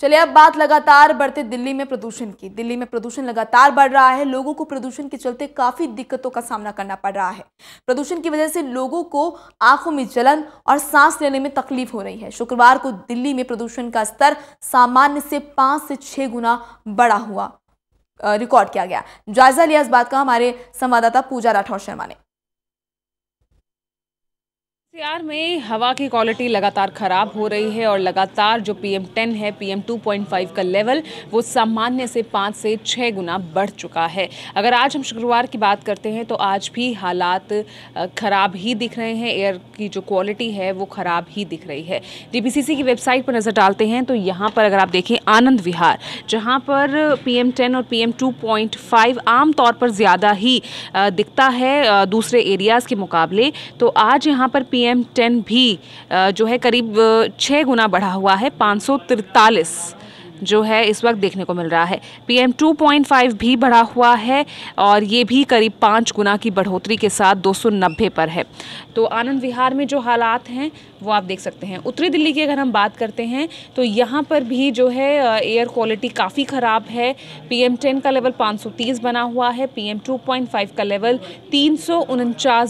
चलिए अब बात लगातार बढ़ते दिल्ली में प्रदूषण की दिल्ली में प्रदूषण लगातार बढ़ रहा है लोगों को प्रदूषण के चलते काफ़ी दिक्कतों का सामना करना पड़ रहा है प्रदूषण की वजह से लोगों को आंखों में जलन और सांस लेने में तकलीफ हो रही है शुक्रवार को दिल्ली में प्रदूषण का स्तर सामान्य से पांच से छह गुना बढ़ा हुआ रिकॉर्ड किया गया जायजा लिया इस बात का हमारे संवाददाता पूजा राठौर शर्मा ने सीआर में हवा की क्वालिटी लगातार ख़राब हो रही है और लगातार जो पीएम 10 है पीएम 2.5 का लेवल वो सामान्य से पाँच से छः गुना बढ़ चुका है अगर आज हम शुक्रवार की बात करते हैं तो आज भी हालात ख़राब ही दिख रहे हैं एयर की जो क्वालिटी है वो ख़राब ही दिख रही है डी की वेबसाइट पर नज़र डालते हैं तो यहाँ पर अगर आप देखें आनंद विहार जहाँ पर पी एम और पी एम आम तौर पर ज़्यादा ही दिखता है दूसरे एरियाज़ के मुकाबले तो आज यहाँ पर पी एम टेन भी जो है करीब छः गुना बढ़ा हुआ है पाँच जो है इस वक्त देखने को मिल रहा है पीएम 2.5 भी बढ़ा हुआ है और ये भी करीब पाँच गुना की बढ़ोतरी के साथ दो पर है तो आनंद विहार में जो हालात हैं वो आप देख सकते हैं उत्तरी दिल्ली की अगर हम बात करते हैं तो यहाँ पर भी जो है एयर क्वालिटी काफ़ी ख़राब है पी एम का लेवल 530 बना हुआ है पी एम का लेवल तीन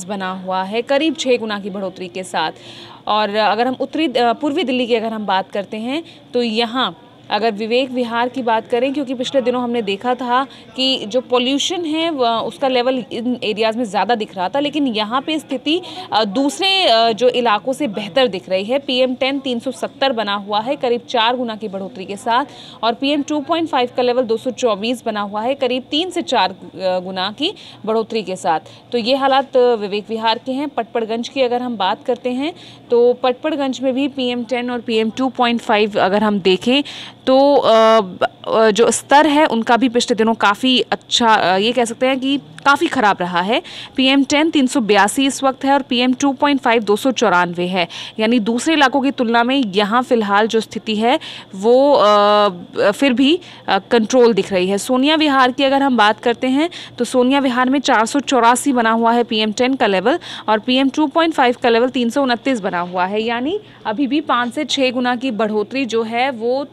बना हुआ है करीब छः गुना की बढ़ोतरी के साथ और अगर हम उत्तरी पूर्वी दिल्ली की अगर हम बात करते हैं तो यहाँ अगर विवेक विहार की बात करें क्योंकि पिछले दिनों हमने देखा था कि जो पोल्यूशन है उसका लेवल इन एरियाज़ में ज़्यादा दिख रहा था लेकिन यहाँ पे स्थिति दूसरे जो इलाकों से बेहतर दिख रही है पीएम टेन तीन बना हुआ है करीब चार गुना की बढ़ोतरी के साथ और पीएम 2.5 का लेवल दो बना हुआ है करीब तीन से चार गुना की बढ़ोतरी के साथ तो ये हालात विवेक विहार के हैं पटपड़गंज की अगर हम बात करते हैं तो पटपड़गंज में भी पीएम 10 और पीएम 2.5 अगर हम देखें तो जो स्तर है उनका भी पिछले दिनों काफ़ी अच्छा ये कह सकते हैं कि काफ़ी ख़राब रहा है पी एम टेन तीन सौ बयासी इस वक्त है और P M two point five दो सौ चौरानवे है यानी दूसरे इलाकों की तुलना में यहाँ फ़िलहाल जो स्थिति है वो फिर भी कंट्रोल दिख रही है सोनिया विहार की अगर हम बात करते हैं तो सोनिया विहार में चार सौ चौरासी बना हुआ है पी एम टेन का लेवल और P M two point five का लेवल तीन सौ उनतीस बना हुआ है यानी अभी भी पाँच से छः गुना की बढ़ोतरी जो है वो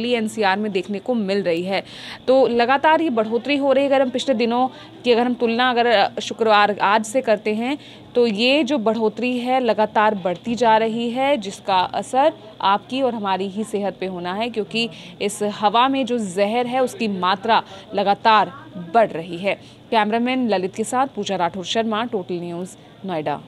दिल्ली एनसीआर में देखने को मिल रही है तो लगातार ये बढ़ोतरी हो रही है अगर हम पिछले दिनों की अगर हम तुलना अगर शुक्रवार आज से करते हैं तो ये जो बढ़ोतरी है लगातार बढ़ती जा रही है जिसका असर आपकी और हमारी ही सेहत पे होना है क्योंकि इस हवा में जो जहर है उसकी मात्रा लगातार बढ़ रही है कैमरामैन ललित के साथ पूजा राठौर शर्मा टोटल न्यूज़ नोएडा